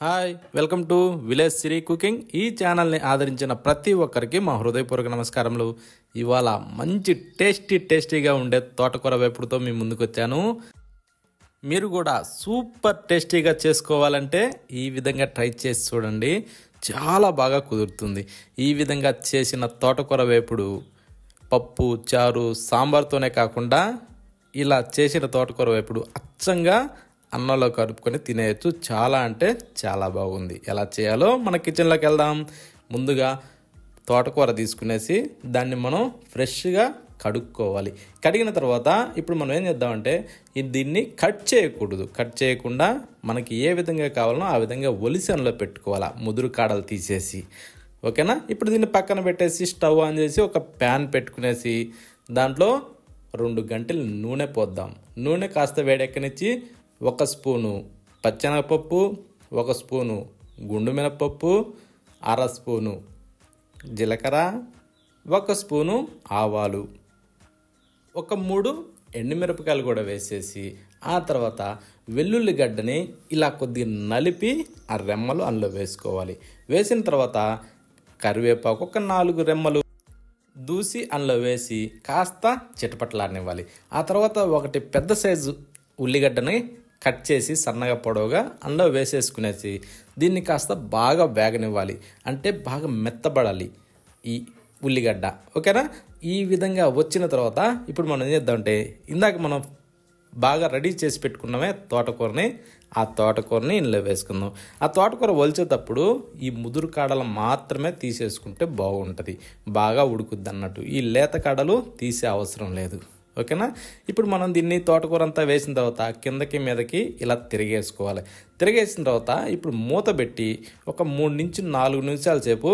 hi welcome to village Siri cooking ఈ ఛానల్ని ఆదరించిన ప్రతి ఒక్కరికి మా హృదయపూర్వక నమస్కారములు ఇవాళ మంచి టేస్టీ టేస్టీగా ఉండే తోటకూర వేపుడుతో మీ ముందుకు వచ్చాను మీరు కూడా సూపర్ టేస్టీగా చేసుకోవాలంటే ఈ విధంగా ట్రై చేసి చూడండి చాలా బాగా కుదురుతుంది ఈ విధంగా చేసిన తోటకూర వేపుడు పప్పు చారు సాంబార్తోనే కాకుండా ఇలా చేసిన తోటకూర వేపుడు అచ్చంగా అన్నంలో కలుపుకొని తినేయచ్చు చాలా అంటే చాలా బాగుంది ఎలా చేయాలో మన కిచెన్లోకి వెళ్దాం ముందుగా తోటకూర తీసుకునేసి దాన్ని మనం ఫ్రెష్గా కడుక్కోవాలి కడిగిన తర్వాత ఇప్పుడు మనం ఏం చేద్దామంటే దీన్ని కట్ చేయకూడదు కట్ చేయకుండా మనకి ఏ విధంగా కావాలనో ఆ విధంగా ఒలిసెన్లో పెట్టుకోవాలా ముదురు కాడలు తీసేసి ఓకేనా ఇప్పుడు దీన్ని పక్కన పెట్టేసి స్టవ్ ఆన్ చేసి ఒక ప్యాన్ పెట్టుకునేసి దాంట్లో రెండు గంటలు నూనె పోద్దాం నూనె కాస్త వేడెక్కనిచ్చి ఒక స్పూను పచ్చెనగపప్పు ఒక స్పూను గుండు మినపప్పు అర స్పూను జీలకర్ర ఒక స్పూను ఆవాలు ఒక మూడు ఎండుమిరపకాయలు కూడా వేసేసి ఆ తర్వాత వెల్లుల్లి గడ్డని ఇలా కొద్దిగా నలిపి ఆ రెమ్మలు అందులో వేసుకోవాలి వేసిన తర్వాత కరివేపాకు ఒక నాలుగు రెమ్మలు దూసి అందులో వేసి కాస్త చిటపట్లాడనివ్వాలి ఆ తర్వాత ఒకటి పెద్ద సైజు ఉల్లిగడ్డని కట్ చేసి సన్నగా పొడవుగా అందులో వేసేసుకునేసి దీన్ని కాస్త బాగా వేగనివ్వాలి అంటే బాగా మెత్తబడాలి ఈ ఉల్లిగడ్డ ఓకేనా ఈ విధంగా వచ్చిన తర్వాత ఇప్పుడు మనం ఏం చేద్దామంటే ఇందాక మనం బాగా రెడీ చేసి పెట్టుకున్నామే తోటకూరని ఆ తోటకూరని ఇందులో వేసుకుందాం ఆ తోటకూర వలిచేటప్పుడు ఈ ముదురు కాడలు మాత్రమే తీసేసుకుంటే బాగుంటుంది బాగా ఉడుకుద్ది అన్నట్టు ఈ లేత కాడలు తీసే అవసరం లేదు ఓకేనా ఇప్పుడు మనం దీన్ని తోటకూర అంతా వేసిన తర్వాత కిందకి మీదకి ఇలా తిరిగేసుకోవాలి తిరిగేసిన తర్వాత ఇప్పుడు మూత పెట్టి ఒక మూడు నుంచి నాలుగు నిమిషాల సేపు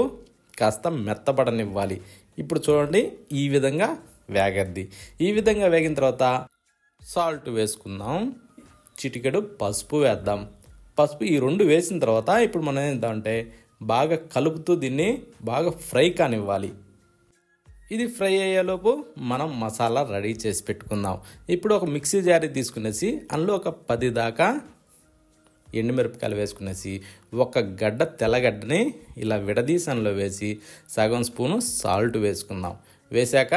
కాస్త మెత్తబడనివ్వాలి ఇప్పుడు చూడండి ఈ విధంగా వేగద్ది ఈ విధంగా వేగిన తర్వాత సాల్ట్ వేసుకుందాం చిటికెడు పసుపు వేద్దాం పసుపు ఈ రెండు వేసిన తర్వాత ఇప్పుడు మనం ఏంటంటే బాగా కలుపుతూ దీన్ని బాగా ఫ్రై కానివ్వాలి ఇది ఫ్రై అయ్యేలోపు మనం మసాలా రెడీ చేసి పెట్టుకుందాం ఇప్పుడు ఒక మిక్సీ జారీ తీసుకునేసి అందులో ఒక పది దాకా ఎండుమిరపకాయలు వేసుకునేసి ఒక గడ్డ తెల్లగడ్డని ఇలా విడదీసంలో వేసి సగం స్పూను సాల్ట్ వేసుకుందాం వేశాక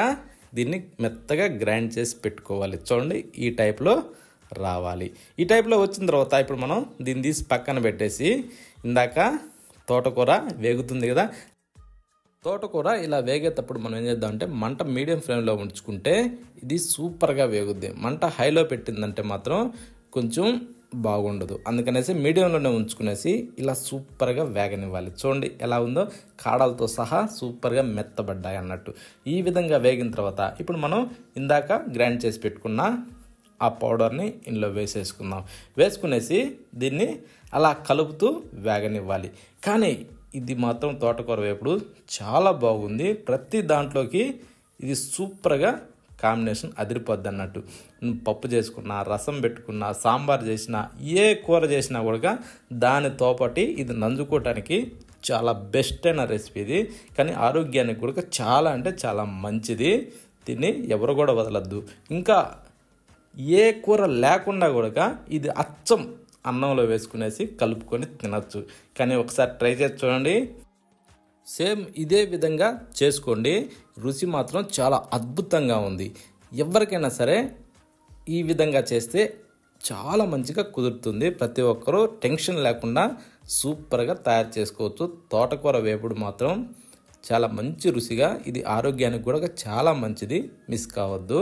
దీన్ని మెత్తగా గ్రైండ్ చేసి పెట్టుకోవాలి చూడండి ఈ టైప్లో రావాలి ఈ టైప్లో వచ్చిన తర్వాత ఇప్పుడు మనం దీన్ని తీసి పక్కన పెట్టేసి ఇందాక తోటకూర వేగుతుంది కదా తోటకూర ఇలా వేగేటప్పుడు మనం ఏం చేద్దాం అంటే మంట మీడియం ఫ్లేమ్లో ఉంచుకుంటే ఇది సూపర్గా వేగుద్ది మంట హైలో పెట్టిందంటే మాత్రం కొంచెం బాగుండదు అందుకనేసి మీడియంలోనే ఉంచుకునేసి ఇలా సూపర్గా వేగనివ్వాలి చూడండి ఎలా ఉందో కాడలతో సహా సూపర్గా మెత్తబడ్డాయి అన్నట్టు ఈ విధంగా వేగిన తర్వాత ఇప్పుడు మనం ఇందాక గ్రైండ్ చేసి పెట్టుకున్న ఆ పౌడర్ని ఇందులో వేసేసుకుందాం వేసుకునేసి దీన్ని అలా కలుపుతూ వేగనివ్వాలి కానీ ఇది మాత్రం తోటకూర వేపుడు చాలా బాగుంది ప్రతి దాంట్లోకి ఇది సూపర్గా కాంబినేషన్ అదిరిపోద్ది అన్నట్టు పప్పు చేసుకున్న రసం పెట్టుకున్న సాంబార్ చేసినా ఏ కూర చేసినా కూడా దానితో పాటు ఇది నంజుకోవటానికి చాలా బెస్ట్ అయిన రెసిపీ ఇది కానీ ఆరోగ్యానికి కూడా చాలా అంటే చాలా మంచిది దీన్ని ఎవరు కూడా వదలద్దు ఇంకా ఏ కూర లేకుండా కూడా ఇది అచ్చం అన్నంలో వేసుకునేసి కలుపుకొని తినచ్చు కానీ ఒకసారి ట్రై చేసి చూడండి సేమ్ ఇదే విధంగా చేసుకోండి రుచి మాత్రం చాలా అద్భుతంగా ఉంది ఎవరికైనా సరే ఈ విధంగా చేస్తే చాలా మంచిగా కుదురుతుంది ప్రతి ఒక్కరూ టెన్షన్ లేకుండా సూపర్గా తయారు చేసుకోవచ్చు తోటకూర వేపుడు మాత్రం చాలా మంచి రుచిగా ఇది ఆరోగ్యానికి కూడా చాలా మంచిది మిస్ కావద్దు